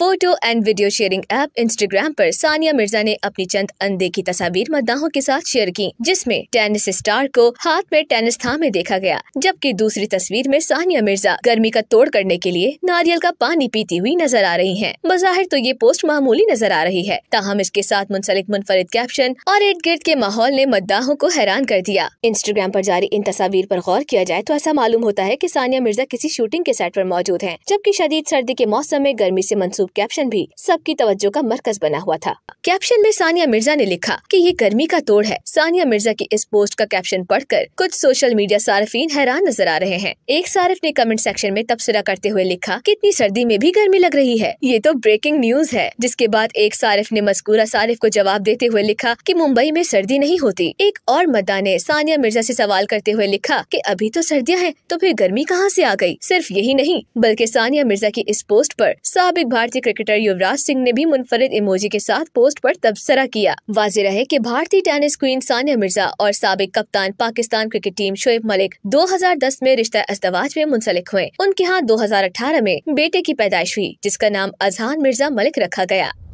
photo and video sharing app Instagram पर सानिया मिर्जा ने अपनी चंद अनदेखी तस्वीर मद्दाहों के साथ शेयर की जिसमें टेनिस स्टार को हाथ में टेनिस थामे देखा गया जबकि दूसरी तस्वीर में सानिया मिर्जा गर्मी का तोड़ करने के लिए नारियल का पानी पीती हुई नजर आ रही है बजाहिर तो ये पोस्ट मामूली नजर आ रही है ताहम इसके साथ मुंसलिक मुनफरद कैप्शन और इर्द गिर्द के माहौल ने मद्दाहों को हैरान कर दिया इंस्टाग्राम आरोप जारी इन तस्वीर आरोप गौर किया जाए तो ऐसा मालूम होता है की सानिया मिर्जा किसी शूटिंग के सेट आरोप मौजूद है जबकि शदीद सर्दी के मौसम में गर्मी ऐसी मनसूब कैप्शन भी सबकी तवज्जो का मरकज बना हुआ था कैप्शन में सानिया मिर्जा ने लिखा कि ये गर्मी का तोड़ है सानिया मिर्जा की इस पोस्ट का कैप्शन पढ़कर कुछ सोशल मीडिया सार्फिन हैरान नजर आ रहे हैं एक सार्फ ने कमेंट सेक्शन में तबसरा करते हुए लिखा कितनी इतनी सर्दी में भी गर्मी लग रही है ये तो ब्रेकिंग न्यूज है जिसके बाद एक सार्फ ने मस्कूरा सार्फ को जवाब देते हुए लिखा की मुंबई में सर्दी नहीं होती एक और मद्दा ने सानिया मिर्जा ऐसी सवाल करते हुए लिखा की अभी तो सर्दियाँ हैं तो फिर गर्मी कहाँ ऐसी आ गयी सिर्फ यही नहीं बल्कि सानिया मिर्जा की इस पोस्ट आरोप सबक भारतीय भारतीय क्रिकेटर युवराज सिंह ने भी मुनफरद इमोजी के साथ पोस्ट पर तबसरा किया वाजे रहे कि भारतीय टेनिस क्वीन सानिया मिर्जा और सबक कप्तान पाकिस्तान क्रिकेट टीम शोएब मलिक 2010 में रिश्ता अस्तवाज में मुंसलिक हुए उनके यहाँ 2018 में बेटे की पैदाइश हुई जिसका नाम अजहान मिर्जा मलिक रखा गया